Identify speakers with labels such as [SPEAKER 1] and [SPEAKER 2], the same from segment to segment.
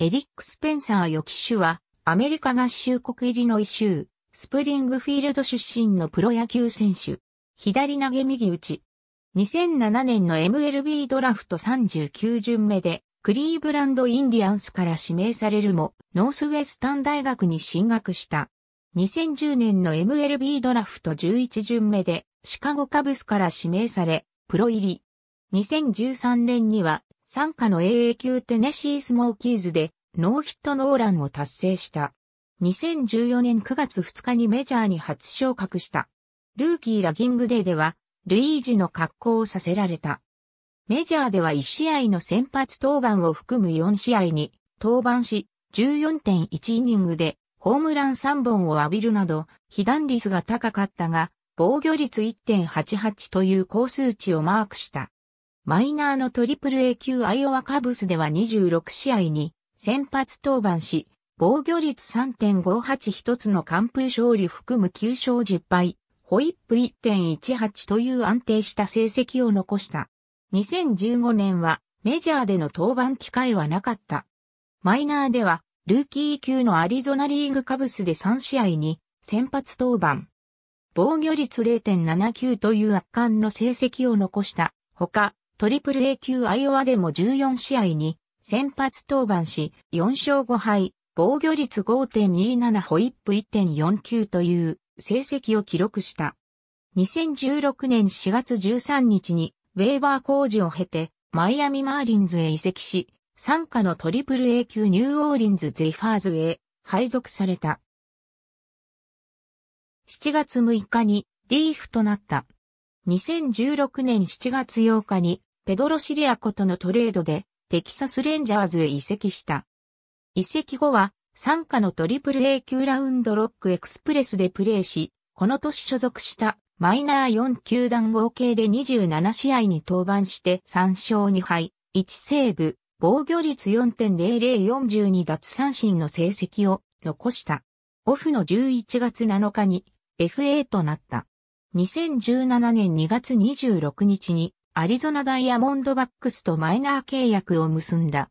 [SPEAKER 1] エリック・スペンサー予期手は、アメリカ合衆国イリノイ州、スプリングフィールド出身のプロ野球選手。左投げ右打ち。2007年の MLB ドラフト39巡目で、クリーブランド・インディアンスから指名されるも、ノースウェスタン大学に進学した。2010年の MLB ドラフト11巡目で、シカゴカブスから指名され、プロ入り。2013年には参加の AA 級テネシースモーキーズでノーヒットノーランを達成した。2014年9月2日にメジャーに初昇格した。ルーキーラギングデーでは、ルイージの格好をさせられた。メジャーでは1試合の先発登板を含む4試合に登板し、14.1イニングでホームラン3本を浴びるなど、被弾率が高かったが、防御率1.88という高数値をマークした。マイナーの AAA 級アイオワカブスでは26試合に先発登板し、防御率3.58一つの完封勝利含む9勝10敗、ホイップ1.18という安定した成績を残した。2015年はメジャーでの登板機会はなかった。マイナーではルーキー級のアリゾナリーグカブスで3試合に先発登板。防御率0.79という圧巻の成績を残した。他、トリプル A 級アイオワでも14試合に先発登板し、4勝5敗、防御率5.27ホイップ1.49という成績を記録した。2016年4月13日にウェーバー工事を経てマイアミマーリンズへ移籍し、参加のトリプル A 級ニューオーリンズゼファーズへ配属された。7月6日にリーフとなった。2016年7月8日にペドロ・シリアコとのトレードで、テキサス・レンジャーズへ移籍した。移籍後は、参加のトリプル A 級ラウンドロックエクスプレスでプレーし、この年所属したマイナー4球団合計で27試合に登板して3勝2敗、1セーブ、防御率4.0042奪三振の成績を残した。オフの11月7日に FA となった。2017年2月26日にアリゾナダイヤモンドバックスとマイナー契約を結んだ。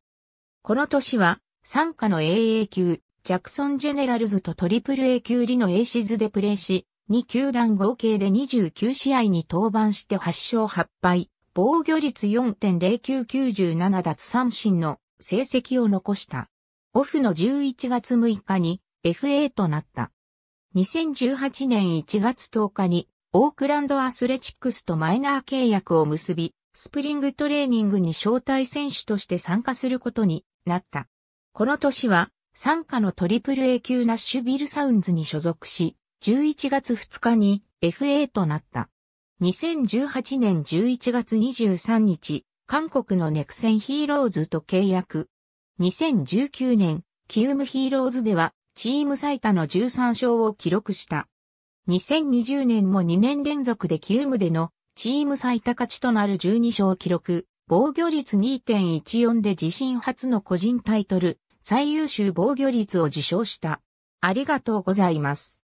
[SPEAKER 1] この年は、参加の AA 級、ジャクソンジェネラルズとトリプル A 級リノ・ A シズでプレーし、2球団合計で29試合に登板して8勝8敗、防御率4.0997奪三振の成績を残した。オフの11月6日に FA となった。2018年1月10日にオークランドアスレチックスとマイナー契約を結び、スプリングトレーニングに招待選手として参加することになった。この年は、参加のトリプル A 級ナッシュビルサウンズに所属し、11月2日に FA となった。2018年11月23日、韓国のネクセンヒーローズと契約。2019年、キウムヒーローズでは、チーム最多の13勝を記録した。2020年も2年連続で急務でのチーム最多勝ちとなる12勝記録、防御率2.14で自身初の個人タイトル、最優秀防御率を受賞した。ありがとうございます。